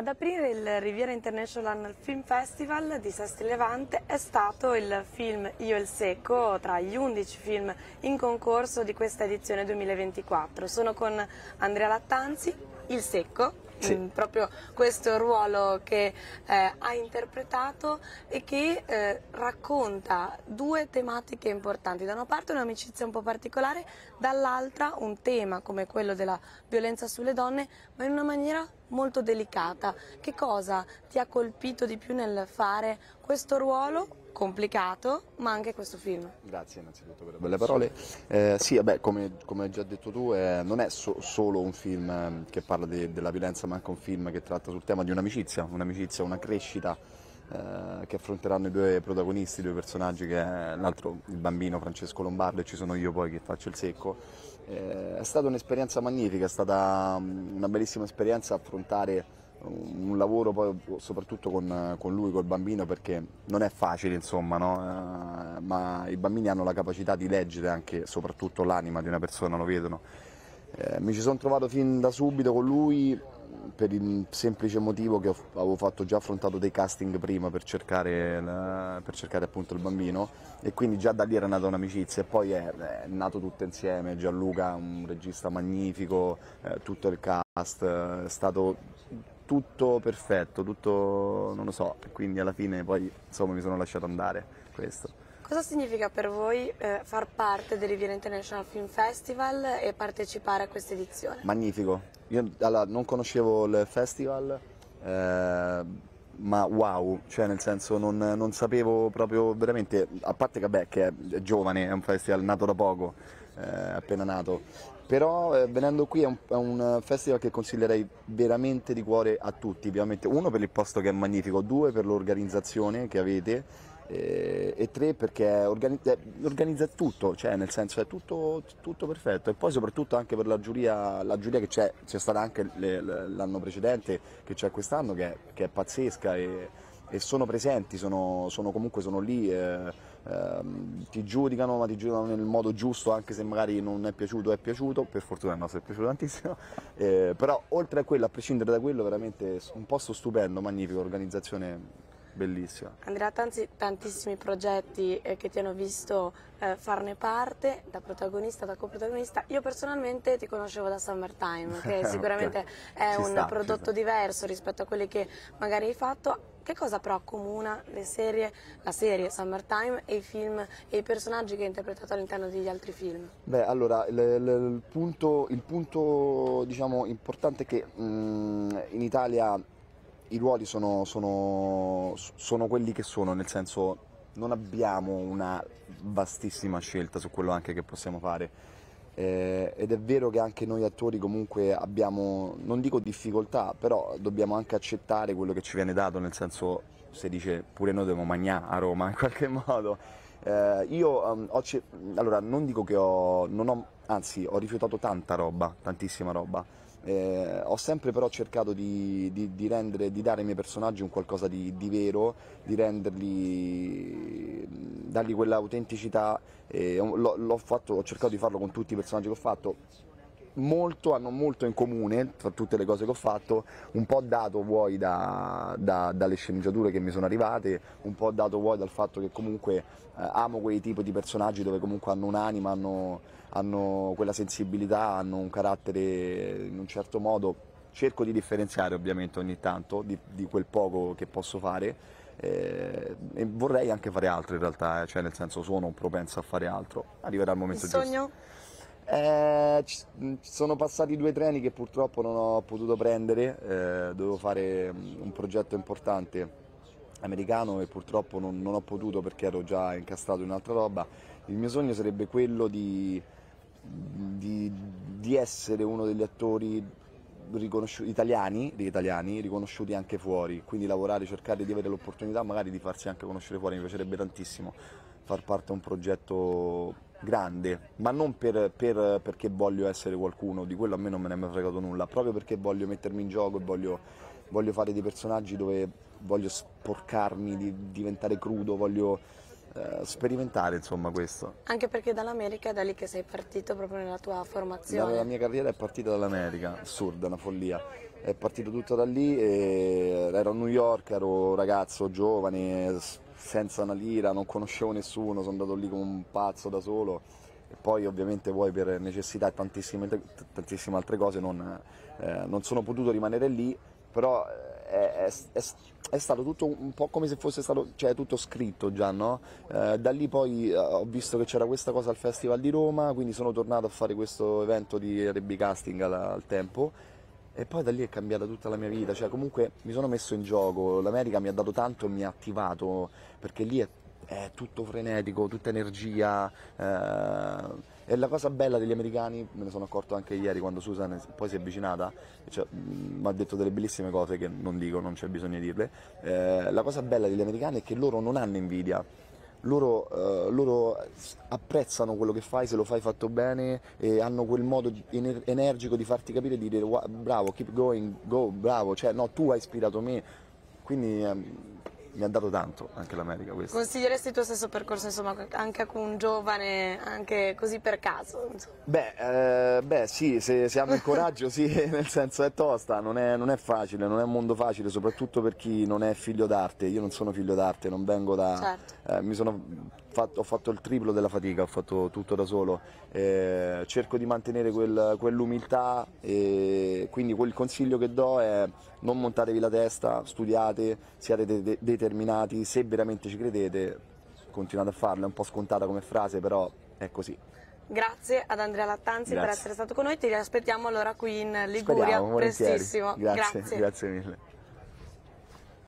Ad aprire il Riviera International Film Festival di Sesti Levante è stato il film Io e il Secco, tra gli 11 film in concorso di questa edizione 2024. Sono con Andrea Lattanzi, Il Secco, sì. mh, mm, proprio questo ruolo che eh, ha interpretato e che eh, racconta due tematiche importanti. Da una parte un'amicizia un po' particolare, dall'altra un tema come quello della violenza sulle donne, ma in una maniera molto delicata. Che cosa ti ha colpito di più nel fare questo ruolo complicato, ma anche questo film. Grazie innanzitutto per le belle parole. Eh, sì, vabbè, come, come, hai già detto tu, eh, non è so, solo un film eh, che parla de, della violenza, ma anche un film che tratta sul tema di un'amicizia, un'amicizia, una crescita eh, che affronteranno i due protagonisti, i due personaggi, che è l'altro, il bambino Francesco Lombardo e ci sono io poi che faccio il secco. Eh, è stata un'esperienza magnifica, è stata mm, una bellissima esperienza affrontare un lavoro poi soprattutto con, con, lui, col bambino, perché non è facile, insomma, no? eh, ma i bambini hanno la capacità di leggere anche, soprattutto l'anima di una persona, lo vedono. Eh, mi ci sono trovato fin da subito con lui per il semplice motivo che avevo fatto già affrontato dei casting prima per cercare, la, per cercare appunto il bambino e quindi già da lì era nata un'amicizia e poi è, è nato tutto insieme, Gianluca un regista magnifico, eh, tutto il cast, è stato tutto perfetto, tutto non lo so, quindi alla fine poi insomma mi sono lasciato andare questo. Cosa significa per voi eh, far parte del Riviera International Film Festival e partecipare a questa edizione? Magnifico, io allora, non conoscevo il festival, eh, ma wow, cioè nel senso non, non, sapevo proprio veramente, a parte che, vabbè, che è giovane, è un festival nato da poco, eh, appena nato. Però eh, venendo qui è un, è un, festival che consiglierei veramente di cuore a tutti, ovviamente uno per il posto che è magnifico, due per l'organizzazione che avete e, eh, e tre perché organizza, organizza tutto, cioè nel senso è tutto, tutto, perfetto e poi soprattutto anche per la giuria, la giuria che c'è, c'è stata anche l'anno precedente che c'è quest'anno che è, che è pazzesca. E, e sono presenti, sono, sono comunque sono lì, eh, eh, ti giudicano, ma ti giudicano nel modo giusto, anche se magari non è piaciuto, è piaciuto, per fortuna il nostro è piaciuto tantissimo, eh, però oltre a quello, a prescindere da quello, veramente un posto stupendo, magnifico, organizzazione bellissima. Andrea, tanti, tantissimi progetti eh, che ti hanno visto eh, farne parte, da protagonista, da coprotagonista. Io personalmente ti conoscevo da Summertime, che sicuramente okay. è ci un sta, prodotto diverso rispetto a quelli che magari hai fatto che cosa però accomuna serie, la serie Summertime e i film e i personaggi che ha interpretato all'interno degli altri film? Beh, allora, le, le, il punto, il punto diciamo, importante è che mh, mm, in Italia i ruoli sono, sono, sono quelli che sono, nel senso non abbiamo una vastissima scelta su quello anche che possiamo fare eh, ed è vero che anche noi attori comunque abbiamo, non dico difficoltà, però dobbiamo anche accettare quello che ci viene dato, nel senso si dice pure noi dobbiamo mangiare a Roma in qualche modo. Eh, io um, ho, allora non dico che ho, non ho, anzi ho rifiutato tanta roba, tantissima roba eh, ho sempre però cercato di, di, di, rendere, di, dare ai miei personaggi un qualcosa di, vero, di renderli, dargli quell'autenticità. Eh, l'ho, l'ho fatto, ho cercato di farlo con tutti i personaggi che ho fatto molto, hanno molto in comune tra tutte le cose che ho fatto, un po' dato vuoi da, da, dalle sceneggiature che mi sono arrivate, un po' dato vuoi dal fatto che comunque eh, amo quei tipi di personaggi dove comunque hanno un'anima, hanno, hanno quella sensibilità, hanno un carattere in un certo modo. Cerco di differenziare ovviamente ogni tanto di, di quel poco che posso fare, eh, e vorrei anche fare altro in realtà, eh, cioè nel senso sono propenso a fare altro, arriverà il momento il giusto. Eh, mm, ci sono passati due treni che purtroppo non ho potuto prendere, eh, dovevo fare mm, un progetto importante americano e purtroppo non, non ho potuto perché ero già incastrato in un'altra roba. Il mio sogno sarebbe quello di, di, di essere uno degli attori italiani, italiani riconosciuti anche fuori, quindi lavorare, cercare di avere l'opportunità magari di farsi anche conoscere fuori, mi piacerebbe tantissimo far parte di un progetto grande, ma non per, per, perché voglio essere qualcuno, di quello a me non me ne è fregato nulla, proprio perché voglio mettermi in gioco e voglio, voglio fare dei personaggi dove voglio sporcarmi, di, diventare crudo, voglio eh, sperimentare insomma questo. Anche perché dall'America è da lì che sei partito proprio nella tua formazione. La, la mia carriera è partita dall'America, assurda, una follia. È partito tutto da lì, ero a New York, ero ragazzo giovane, senza una lira, non conoscevo nessuno, sono andato lì come un pazzo da solo e poi ovviamente poi per necessità e tantissime, tantissime, altre cose non, eh, non, sono potuto rimanere lì, però eh, è, è, è, stato tutto un po' come se fosse stato cioè, tutto scritto già, no? Eh, da lì poi eh, ho visto che c'era questa cosa al Festival di Roma, quindi sono tornato a fare questo evento di RB Casting al, al tempo e poi da lì è cambiata tutta la mia vita, cioè comunque mi sono messo in gioco, l'America mi ha dato tanto e mi ha attivato, perché lì è, è tutto frenetico, tutta energia. Eh, e la cosa bella degli americani, me ne sono accorto anche ieri quando Susan poi si è avvicinata, cioè, mi mm, ha detto delle bellissime cose che non dico, non c'è bisogno di dirle. Eh, la cosa bella degli americani è che loro non hanno invidia loro, eh, loro, apprezzano quello che fai se lo fai fatto bene e hanno quel modo ener- energico di farti capire e di dire bravo, keep going, go, bravo, cioè no, tu hai ispirato me. Quindi ehm, mi ha dato tanto anche l'America questo. Consiglieresti il tuo stesso percorso insomma, anche a un giovane, anche così per caso? Beh, eh, beh sì, se, se hanno il coraggio sì, nel senso è tosta, non è, non è, facile, non è un mondo facile, soprattutto per chi non è figlio d'arte, io non sono figlio d'arte, non vengo da... Certo. Eh, mi sono fatto, ho fatto il triplo della fatica, ho fatto tutto da solo, eh, cerco di mantenere quel, quell'umiltà e quindi quel consiglio che do è non montatevi la testa, studiate, siate de- determinati, se veramente ci credete continuate a farlo, è un po' scontata come frase però è così. Grazie ad Andrea Lattanzi grazie. per essere stato con noi, ti aspettiamo allora qui in Liguria Speriamo, prestissimo. Grazie, grazie. grazie mille.